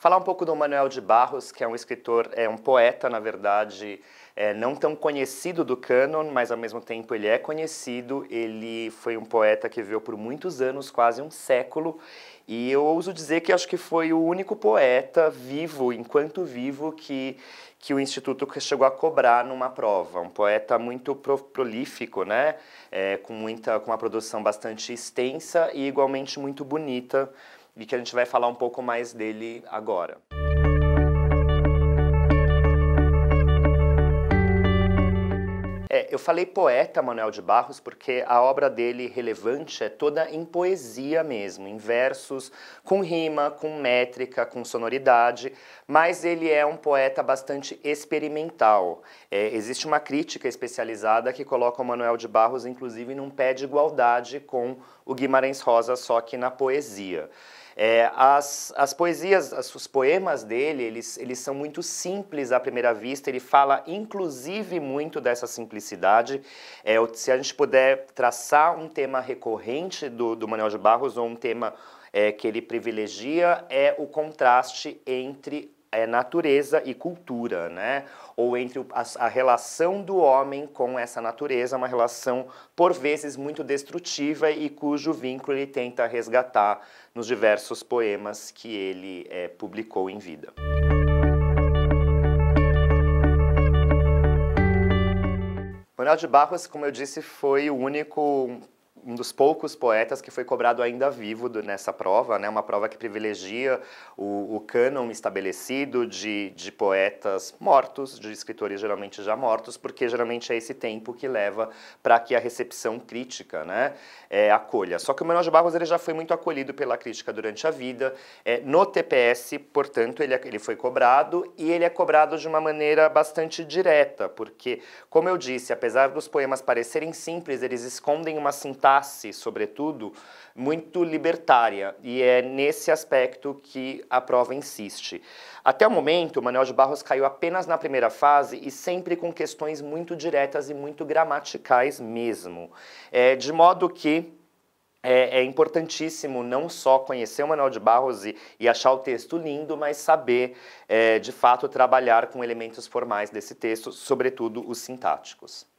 Falar um pouco do Manuel de Barros, que é um escritor, é um poeta, na verdade, é, não tão conhecido do canon, mas ao mesmo tempo ele é conhecido. Ele foi um poeta que viveu por muitos anos, quase um século, e eu ouso dizer que acho que foi o único poeta vivo, enquanto vivo, que, que o Instituto chegou a cobrar numa prova. Um poeta muito pro, prolífico, né? É, com, muita, com uma produção bastante extensa e igualmente muito bonita, e que a gente vai falar um pouco mais dele agora. É, eu falei poeta Manuel de Barros porque a obra dele relevante é toda em poesia mesmo, em versos, com rima, com métrica, com sonoridade, mas ele é um poeta bastante experimental. É, existe uma crítica especializada que coloca o Manuel de Barros, inclusive, num pé de igualdade com o Guimarães Rosa, só que na poesia. É, as, as poesias, as, os poemas dele, eles, eles são muito simples à primeira vista, ele fala inclusive muito dessa simplicidade simplicidade, é, se a gente puder traçar um tema recorrente do, do Manuel de Barros ou um tema é, que ele privilegia, é o contraste entre é, natureza e cultura, né? Ou entre a, a, relação do homem com essa natureza, uma relação por vezes muito destrutiva e cujo vínculo ele tenta resgatar nos diversos poemas que ele é, publicou em vida. Manuel de Barros, como eu disse, foi o único um dos poucos poetas que foi cobrado ainda vivo do, nessa prova, né? uma prova que privilegia o, o cânon estabelecido de, de poetas mortos, de escritores geralmente já mortos, porque geralmente é esse tempo que leva para que a recepção crítica né, é, acolha. Só que o Manuel de Barros ele já foi muito acolhido pela crítica durante a vida. É, no TPS, portanto, ele, é, ele foi cobrado e ele é cobrado de uma maneira bastante direta, porque, como eu disse, apesar dos poemas parecerem simples, eles escondem uma sintaxe sobretudo, muito libertária, e é nesse aspecto que a prova insiste. Até o momento, Manuel de Barros caiu apenas na primeira fase e sempre com questões muito diretas e muito gramaticais mesmo. É, de modo que é, é, importantíssimo não só conhecer o Manuel de Barros e, e achar o texto lindo, mas saber, é, de fato, trabalhar com elementos formais desse texto, sobretudo os sintáticos.